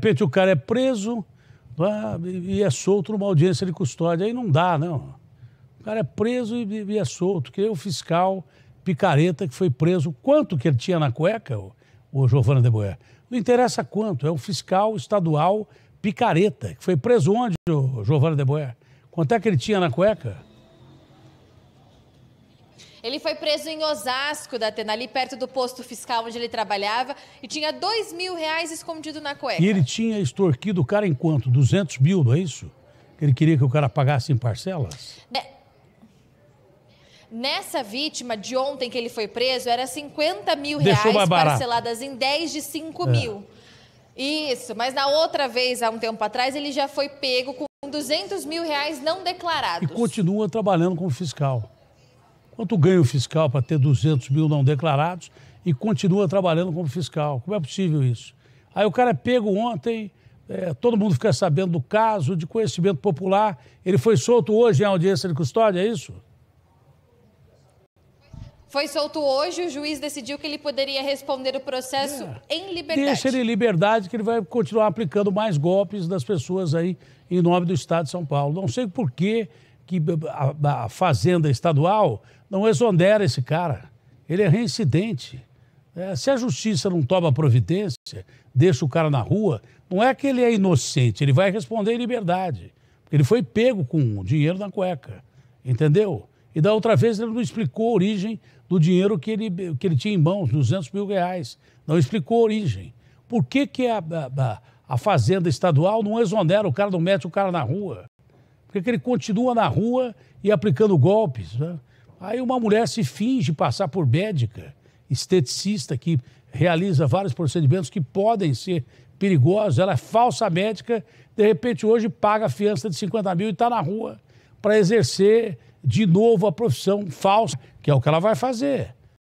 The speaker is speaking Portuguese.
repente o cara é preso e é solto numa audiência de custódia. Aí não dá, não. O cara é preso e, é solto. Que é o fiscal picareta que foi preso. Quanto que ele tinha na cueca, o, o Giovanna de Boer? Não interessa quanto. É um fiscal estadual picareta que foi preso onde, o Giovanna de Boer? Quanto é que ele tinha na cueca? Ele foi preso em Osasco da Atena, ali perto do posto fiscal onde ele trabalhava, e tinha dois mil reais escondido na cueca. E ele tinha extorquido o cara em quanto? 200 mil, não é isso? Ele queria que o cara pagasse em parcelas? Né. Nessa vítima de ontem que ele foi preso, era 50 mil Deixou reais parceladas em 10 de 5 é. mil. Isso, mas na outra vez, há um tempo atrás, ele já foi pego com 200 mil reais não declarados. E continua trabalhando como fiscal. Quanto ganho fiscal para ter 200 mil não declarados e continua trabalhando como fiscal? Como é possível isso? Aí o cara é pego ontem, é, todo mundo fica sabendo do caso, de conhecimento popular. Ele foi solto hoje em audiência de custódia, é isso? Foi solto hoje, o juiz decidiu que ele poderia responder o processo é. em liberdade. Deixa ele em liberdade, que ele vai continuar aplicando mais golpes das pessoas aí em nome do Estado de São Paulo. Não sei por quê que a, a Fazenda Estadual não exonera esse cara. Ele é reincidente. É, se a justiça não toma providência, deixa o cara na rua, não é que ele é inocente, ele vai responder em liberdade. Ele foi pego com dinheiro na cueca, entendeu? E da outra vez ele não explicou a origem do dinheiro que ele, que ele tinha em mãos, 200 mil reais. Não explicou a origem. Por que, que a, a, a Fazenda Estadual não exonera o cara, não mete o cara na rua? Porque ele continua na rua e aplicando golpes. Né? Aí uma mulher se finge passar por médica, esteticista, que realiza vários procedimentos que podem ser perigosos. Ela é falsa médica, de repente hoje paga a fiança de 50 mil e está na rua para exercer de novo a profissão falsa, que é o que ela vai fazer.